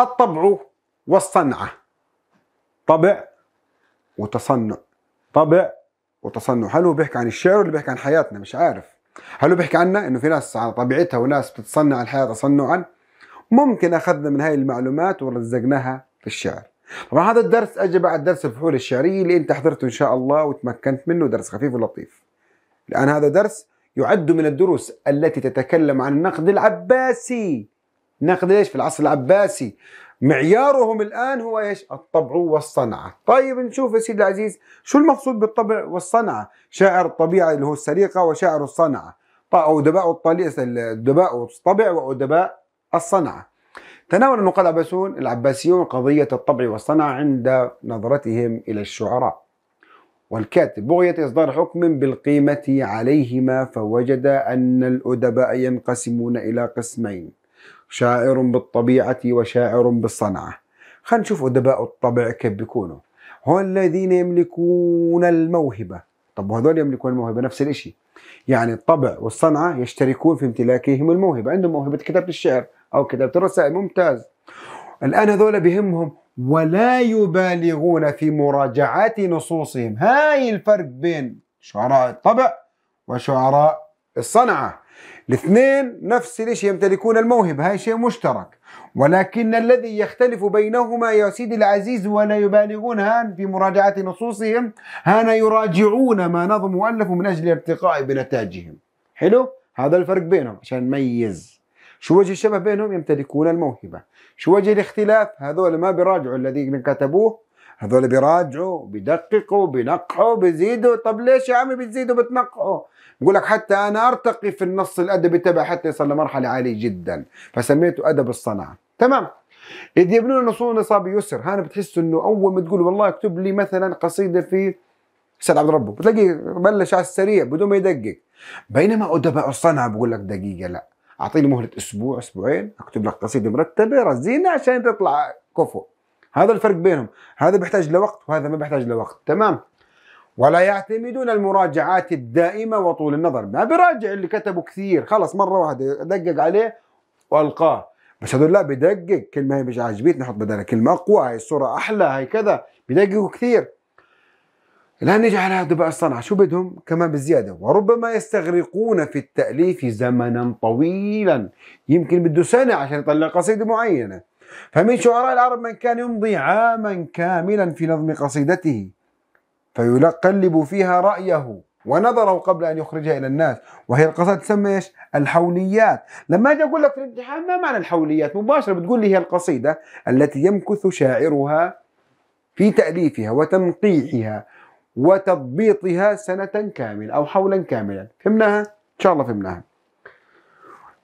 الطبع والصنعة طبع وتصنع طبع وتصنع هل هو بيحكي عن الشعر ولا بيحكي عن حياتنا مش عارف هل هو بيحكي عنا انه في ناس على طبيعتها وناس بتتصنع الحياة تصنعا ممكن اخذنا من هاي المعلومات ورزقناها في الشعر طبعا هذا الدرس اجى بعد درس الفحول الشعرية اللي انت حضرته ان شاء الله وتمكنت منه درس خفيف ولطيف الان هذا درس يعد من الدروس التي تتكلم عن النقد العباسي ناخذ ايش في العصر العباسي معيارهم الان هو ايش؟ الطبع والصنعه. طيب نشوف يا سيدي العزيز شو المقصود بالطبع والصنعه؟ شاعر الطبيعه اللي هو السريقه وشاعر الصنعه. ادباء الطليق ادباء الطبع وادباء الصنعه. تناول النقاد العباسيون العباسيون قضيه الطبع والصنعه عند نظرتهم الى الشعراء. والكاتب بغية إصدار حكم بالقيمة عليهما فوجد أن الأدباء ينقسمون إلى قسمين شاعر بالطبيعة وشاعر بالصنعة خلينا نشوف أدباء الطبع كيف بيكونوا هم الذين يملكون الموهبة طب وهذول يملكون الموهبة نفس الإشي يعني الطبع والصنعة يشتركون في امتلاكهم الموهبة عندهم موهبة كتابة الشعر أو كتابة الرسائل ممتاز الآن هذول بهمهم ولا يبالغون في مراجعة نصوصهم هاي الفرق بين شعراء الطبع وشعراء الصنعة الاثنين نفس الشيء يمتلكون الموهبة هاي شيء مشترك ولكن الذي يختلف بينهما يا سيدي العزيز ولا يبالغون هان في مراجعة نصوصهم هان يراجعون ما نظموا وألفوا من أجل الارتقاء بنتاجهم حلو؟ هذا الفرق بينهم عشان نميز شو وجه الشبه بينهم يمتلكون الموهبة شو وجه الاختلاف هذول ما بيراجعوا الذين كتبوه هذول بيراجعوا بيدققوا بينقحوا بيزيدوا طب ليش يا عمي بتزيدوا بتنقحوا بقول لك حتى انا ارتقي في النص الادبي تبعي حتى يصل لمرحله عاليه جدا فسميته ادب الصنعه تمام اذ يبنون نصون نصاب يسر هان بتحس انه اول ما تقول والله اكتب لي مثلا قصيده في سيد عبد ربه بتلاقيه بلش على السريع بدون ما يدقق بينما ادباء الصنعه بقول لك دقيقه لا اعطيني مهله اسبوع اسبوعين اكتب لك قصيده مرتبه رزينه عشان تطلع كفو هذا الفرق بينهم هذا بيحتاج لوقت وهذا ما بيحتاج لوقت تمام ولا يعتمدون المراجعات الدائمه وطول النظر ما بيراجع اللي كتبه كثير خلص مره واحده دقق عليه والقاه بس هذول لا بدقق كلمه هي مش عاجبتني نحط بدلها كلمه اقوى هاي الصوره احلى هاي كذا بدققوا كثير الان نجي على ادباء الصنعه شو بدهم كمان بالزياده وربما يستغرقون في التاليف زمنا طويلا يمكن بده سنه عشان يطلع قصيده معينه فمن شعراء العرب من كان يمضي عاما كاملا في نظم قصيدته فيقلب فيها رأيه ونظره قبل أن يخرجها إلى الناس وهي القصائد تسمى إيش؟ الحوليات لما أجي أقول لك في الامتحان ما معنى الحوليات مباشرة بتقول لي هي القصيدة التي يمكث شاعرها في تأليفها وتنقيحها وتضبيطها سنة كاملة أو حولا كاملا فهمناها؟ إن شاء الله فهمناها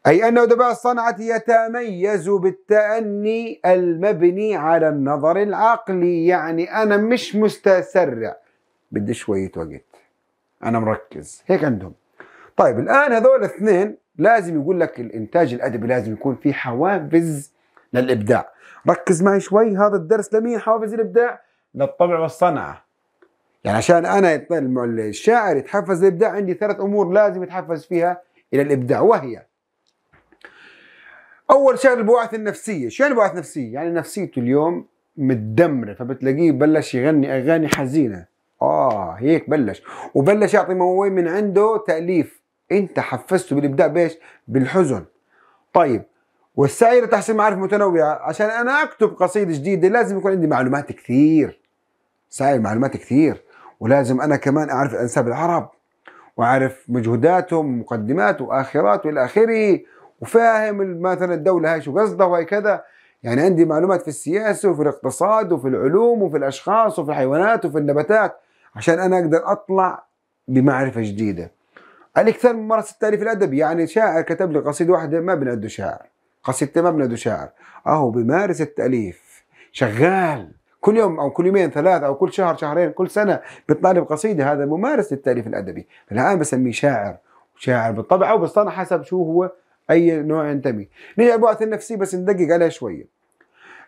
أي أن أدباء الصنعة يتميز بالتأني المبني على النظر العقلي يعني أنا مش مستسرع بدي شوية وقت أنا مركز هيك عندهم طيب الآن هذول الاثنين لازم يقول لك الإنتاج الأدبي لازم يكون في حوافز للإبداع ركز معي شوي هذا الدرس لمين حوافز الإبداع للطبع والصنعة يعني عشان أنا الشاعر يتحفز الإبداع عندي ثلاث أمور لازم يتحفز فيها إلى الإبداع وهي اول شغله البواعث النفسيه شو يعني بواعث نفسيه يعني نفسيته اليوم متدمره فبتلاقيه بلش يغني اغاني حزينه اه هيك بلش وبلش يعطي موين من عنده تاليف انت حفزته بالابداع بايش بالحزن طيب والسعي لتحسين معارف متنوعة عشان أنا أكتب قصيدة جديدة لازم يكون عندي معلومات كثير سعي معلومات كثير ولازم أنا كمان أعرف الأنساب العرب وأعرف مجهوداتهم ومقدمات وآخرات وإلى آخره وفاهم مثلا الدوله هاي شو قصدها وهي كذا يعني عندي معلومات في السياسه وفي الاقتصاد وفي العلوم وفي الاشخاص وفي الحيوانات وفي النباتات عشان انا اقدر اطلع بمعرفه جديده. الاكثر من ممارسه التاليف الادبي يعني شاعر كتب لي قصيده واحده ما بنعده شاعر، قصيدتين ما بنعده شاعر، اهو بمارس التاليف شغال كل يوم او كل يومين ثلاثة او كل شهر شهرين كل سنه بيطلع لي بقصيده هذا ممارس للتاليف الادبي، الان بسميه شاعر، شاعر بالطبع او بصطلح حسب شو هو اي نوع ينتمي نيجي على البعث النفسي بس ندقق عليها شويه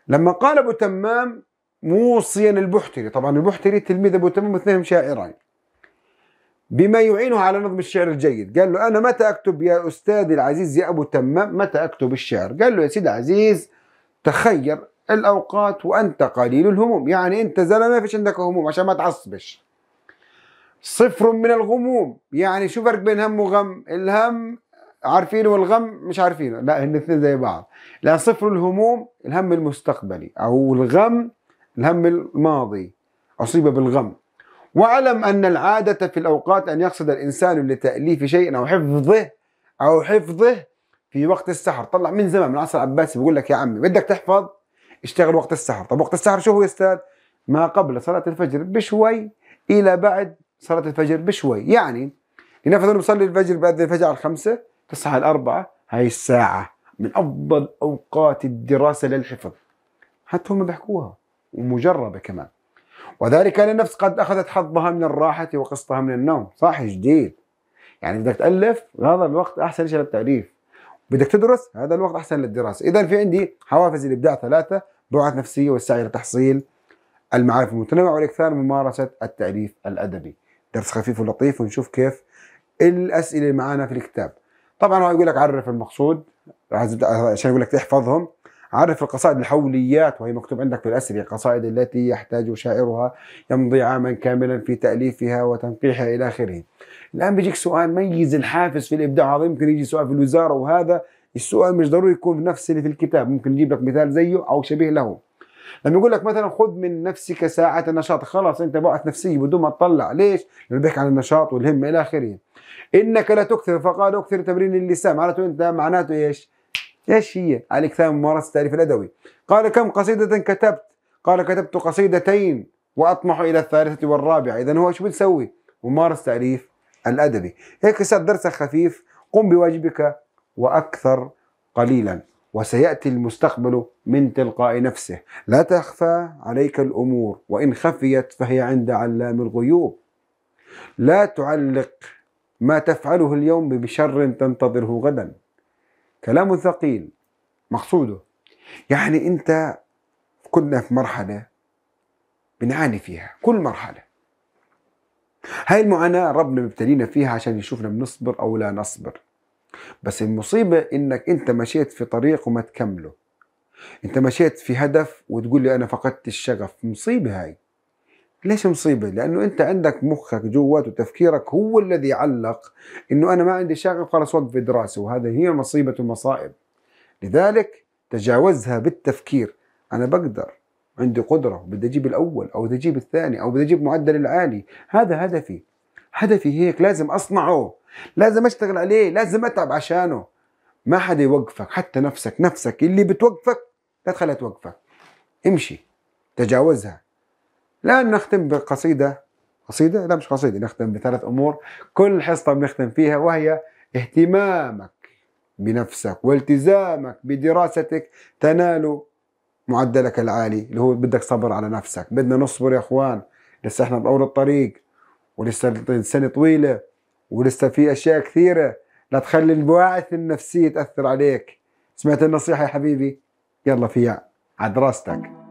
لما قال ابو تمام موصيا البحتري طبعا البحتري تلميذ ابو تمام اثنين شاعران بما يعينه على نظم الشعر الجيد قال له أنا متى أكتب يا أستاذي العزيز يا أبو تمام متى أكتب الشعر قال له يا سيدي العزيز تخير الأوقات وأنت قليل الهموم يعني أنت زلمة ما فيش عندك هموم عشان ما تعصبش صفر من الغموم يعني شو فرق بين هم وغم الهم عارفينه والغم مش عارفينه لا هن الاثنين زي بعض لا صفر الهموم الهم المستقبلي او الغم الهم الماضي اصيب بالغم واعلم ان العاده في الاوقات ان يقصد الانسان لتاليف شيء او حفظه او حفظه في وقت السحر طلع من زمان من عصر العباسي بيقول لك يا عمي بدك تحفظ اشتغل وقت السحر طب وقت السحر شو هو يا استاذ ما قبل صلاه الفجر بشوي الى بعد صلاه الفجر بشوي يعني لنفرض نصلي الفجر بعد الفجر على الخمسة تسعة الأربعة هاي الساعة من أفضل أوقات الدراسة للحفظ حتى هم بحكوها ومجربة كمان وذلك أن النفس قد أخذت حظها من الراحة وقسطها من النوم صح جديد يعني بدك تألف هذا الوقت أحسن شيء للتأليف بدك تدرس هذا الوقت أحسن للدراسة إذا في عندي حوافز الإبداع ثلاثة بوعة نفسية والسعي لتحصيل المعارف المتنوعة والإكثار من ممارسة التأليف الأدبي درس خفيف ولطيف ونشوف كيف الأسئلة اللي معانا في الكتاب طبعا هو يقول لك عرف المقصود عشان يقول لك تحفظهم عرف القصائد الحوليات وهي مكتوب عندك في الأسرية قصائد التي يحتاج شاعرها يمضي عاما كاملا في تأليفها وتنقيحها إلى آخره الآن بيجيك سؤال ميز الحافز في الإبداع هذا يمكن يجي سؤال في الوزارة وهذا السؤال مش ضروري يكون في نفس اللي في الكتاب ممكن يجيب لك مثال زيه أو شبيه له لما يقول لك مثلا خذ من نفسك ساعة النشاط خلاص انت بعث نفسي بدون ما تطلع ليش؟ لانه بيحكي عن النشاط والهمة الى اخره انك لا تكثر فقال اكثر تمرين اللسان معناته انت معناته ايش؟ ايش هي؟ عليك ثاني ممارسة التأليف الادبي قال كم قصيدة كتبت؟ قال كتبت قصيدتين واطمح الى الثالثة والرابعة اذا هو شو بتسوي؟ ممارسة التعريف الادبي هيك صار درسك خفيف قم بواجبك واكثر قليلا وسيأتي المستقبل من تلقاء نفسه لا تخفى عليك الأمور وإن خفيت فهي عند علام الغيوب لا تعلق ما تفعله اليوم بشر تنتظره غدا كلام ثقيل مقصوده يعني أنت كنا في مرحلة بنعاني فيها كل مرحلة هاي المعاناة ربنا مبتلينا فيها عشان يشوفنا بنصبر أو لا نصبر بس المصيبة انك انت مشيت في طريق وما تكمله انت مشيت في هدف وتقول لي انا فقدت الشغف مصيبة هاي ليش مصيبة؟ لأنه أنت عندك مخك جوات وتفكيرك هو الذي علق أنه أنا ما عندي شغف خلاص وقف دراسة وهذا هي مصيبة المصائب لذلك تجاوزها بالتفكير أنا بقدر عندي قدرة بدي أجيب الأول أو بدي أجيب الثاني أو بدي أجيب معدل العالي هذا هدفي هدفي هيك لازم أصنعه لازم اشتغل عليه لازم اتعب عشانه ما حدا يوقفك حتى نفسك نفسك اللي بتوقفك لا تخليها توقفك امشي تجاوزها الان نختم بقصيده قصيده لا مش قصيده نختم بثلاث امور كل حصه بنختم فيها وهي اهتمامك بنفسك والتزامك بدراستك تنال معدلك العالي اللي هو بدك صبر على نفسك بدنا نصبر يا اخوان لسه احنا باول الطريق ولسه السنه طويله ولسه في اشياء كثيره لا تخلي البواعث النفسيه تاثر عليك سمعت النصيحه يا حبيبي يلا فيها عد راستك